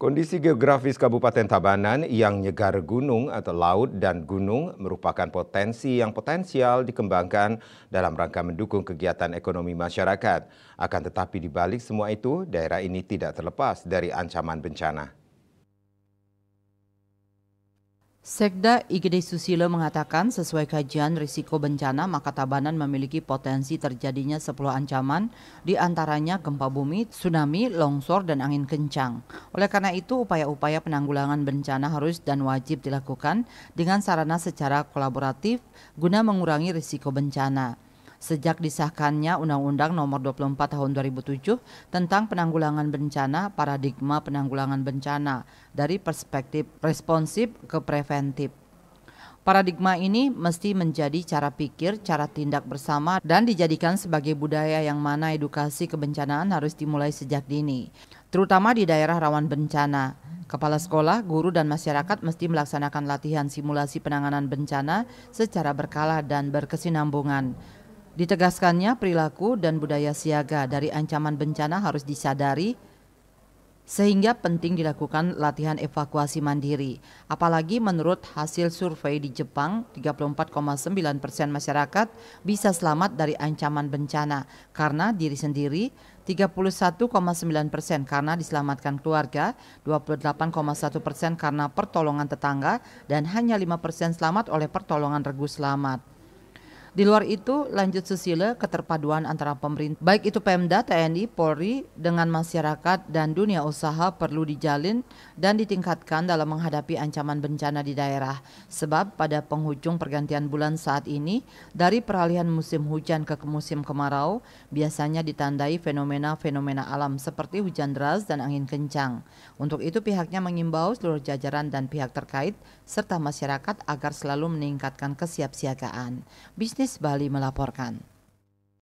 Kondisi geografis Kabupaten Tabanan yang nyegar gunung atau laut dan gunung merupakan potensi yang potensial dikembangkan dalam rangka mendukung kegiatan ekonomi masyarakat. Akan tetapi di balik semua itu, daerah ini tidak terlepas dari ancaman bencana. Sekda Igede Susilo mengatakan sesuai kajian risiko bencana maka Tabanan memiliki potensi terjadinya 10 ancaman diantaranya gempa bumi, tsunami, longsor, dan angin kencang. Oleh karena itu upaya-upaya penanggulangan bencana harus dan wajib dilakukan dengan sarana secara kolaboratif guna mengurangi risiko bencana. Sejak disahkannya Undang-Undang Nomor 24 Tahun 2007 tentang Penanggulangan Bencana, paradigma penanggulangan bencana dari perspektif responsif ke preventif. Paradigma ini mesti menjadi cara pikir, cara tindak bersama, dan dijadikan sebagai budaya yang mana edukasi kebencanaan harus dimulai sejak dini, terutama di daerah rawan bencana. Kepala sekolah, guru, dan masyarakat mesti melaksanakan latihan simulasi penanganan bencana secara berkala dan berkesinambungan. Ditegaskannya perilaku dan budaya siaga dari ancaman bencana harus disadari sehingga penting dilakukan latihan evakuasi mandiri. Apalagi menurut hasil survei di Jepang, 34,9 persen masyarakat bisa selamat dari ancaman bencana karena diri sendiri, 31,9 persen karena diselamatkan keluarga, 28,1 persen karena pertolongan tetangga, dan hanya 5 persen selamat oleh pertolongan regu selamat. Di luar itu, lanjut Susila, keterpaduan antara pemerintah, baik itu Pemda, TNI, Polri, dengan masyarakat dan dunia usaha perlu dijalin dan ditingkatkan dalam menghadapi ancaman bencana di daerah. Sebab pada penghujung pergantian bulan saat ini, dari peralihan musim hujan ke musim kemarau, biasanya ditandai fenomena-fenomena alam seperti hujan deras dan angin kencang. Untuk itu pihaknya mengimbau seluruh jajaran dan pihak terkait serta masyarakat agar selalu meningkatkan kesiapsiagaan. Bisnis Bali melaporkan.